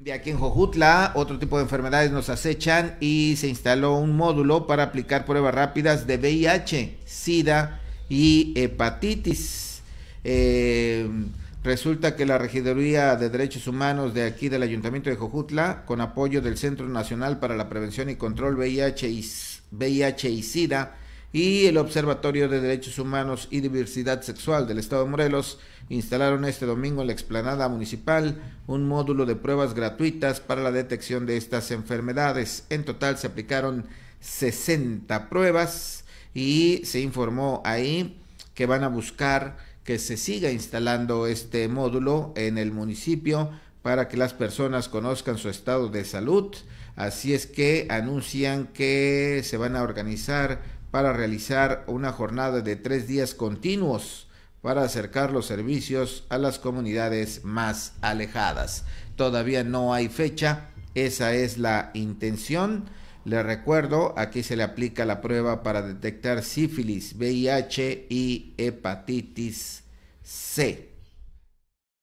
De aquí en Jojutla, otro tipo de enfermedades nos acechan y se instaló un módulo para aplicar pruebas rápidas de VIH, SIDA y hepatitis. Eh, resulta que la Regiduría de Derechos Humanos de aquí del Ayuntamiento de Jojutla, con apoyo del Centro Nacional para la Prevención y Control VIH y SIDA, y el Observatorio de Derechos Humanos y Diversidad Sexual del Estado de Morelos instalaron este domingo en la explanada municipal un módulo de pruebas gratuitas para la detección de estas enfermedades. En total se aplicaron 60 pruebas y se informó ahí que van a buscar que se siga instalando este módulo en el municipio para que las personas conozcan su estado de salud. Así es que anuncian que se van a organizar para realizar una jornada de tres días continuos para acercar los servicios a las comunidades más alejadas. Todavía no hay fecha, esa es la intención. Le recuerdo, aquí se le aplica la prueba para detectar sífilis, VIH y hepatitis C.